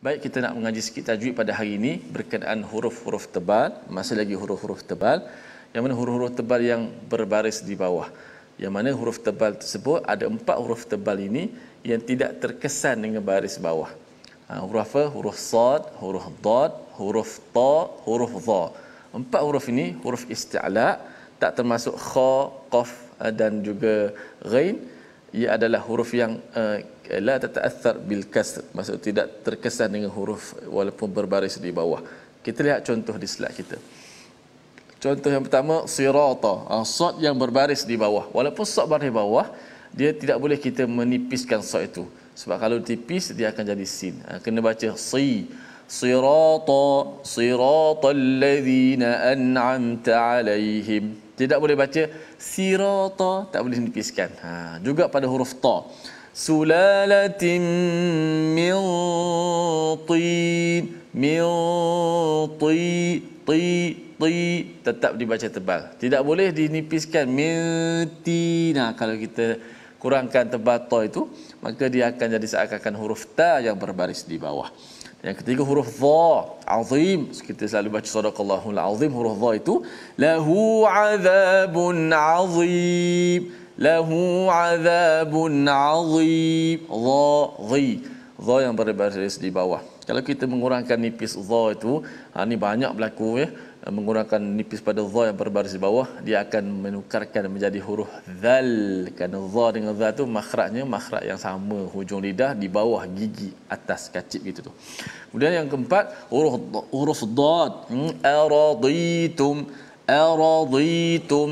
Baik kita nak mengaji sikit tajwid pada hari ini berkenaan huruf-huruf tebal, masih lagi huruf-huruf tebal. Yang mana huruf-huruf tebal yang berbaris di bawah. Yang mana huruf tebal tersebut ada empat huruf tebal ini yang tidak terkesan dengan baris bawah. Ha, huruf apa? Huruf sad, huruf dad, huruf ta, huruf za. Empat huruf ini huruf isti'la tak termasuk kha, qaf eh, dan juga ghain ia adalah huruf yang uh, la tata'athar bil kasr maksud tidak terkesan dengan huruf walaupun berbaris di bawah kita lihat contoh di slide kita contoh yang pertama sirata uh, ah, sad yang berbaris di bawah walaupun sad berbaris di bawah dia tidak boleh kita menipiskan sad itu sebab kalau tipis dia akan jadi sin uh, kena baca si sirata sirata alladhina an'amta alaihim tidak boleh baca sirata, tak boleh dipisahkan. Ha, juga pada huruf ta. Sulalatim min tin min ti ti ti tetap dibaca tebal. Tidak boleh dinipiskan miti. Nah, ha, kalau kita kurangkan tebal ta itu, maka dia akan jadi seakan-akan huruf ta yang berbaris di bawah. Yang ketiga huruf dha azim kita selalu baca sadaqallahul azim huruf dha itu lahu azabun azim lahu azabun azim dha dhi dha yang berbaris di bawah kalau kita mengurangkan nipis dhaw itu ha, ini banyak berlaku ya mengurangkan nipis pada dha yang berbaris di bawah dia akan menukarkan menjadi huruf zal. kerana dha dengan dha tu makhrajnya makhraj yang sama hujung lidah di bawah gigi atas kacip gitu tu kemudian yang keempat huruf huruf dad hmm, araditum araditum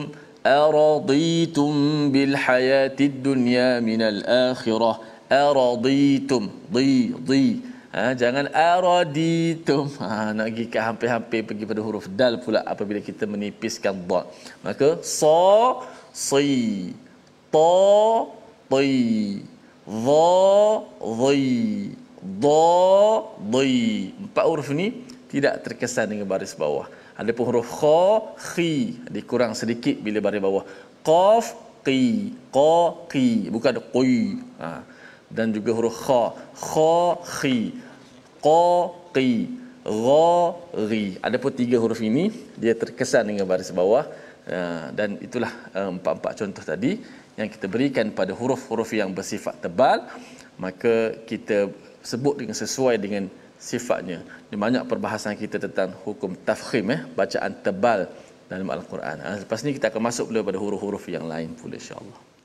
araditum bil hayatid dunya min al akhirah araditum di di Ha, jangan araditum. Ha, nak pergi ke hampir-hampir pergi pada huruf dal pula apabila kita menipiskan dot. Maka so, si, to, ti, za, zai, do, di. Empat huruf ni tidak terkesan dengan baris bawah. Ada pun huruf kha, khi. Dikurang sedikit bila baris bawah. Qaf, qi, qa, qi. Bukan qi. Ha dan juga huruf kha kha khi qa qi gha ri adapun tiga huruf ini dia terkesan dengan baris bawah eh, dan itulah eh, empat-empat contoh tadi yang kita berikan pada huruf-huruf yang bersifat tebal maka kita sebut dengan sesuai dengan sifatnya di banyak perbahasan kita tentang hukum tafkhim eh bacaan tebal dalam al-Quran. Ah, lepas ni kita akan masuk pula pada huruf-huruf yang lain pula insya-Allah.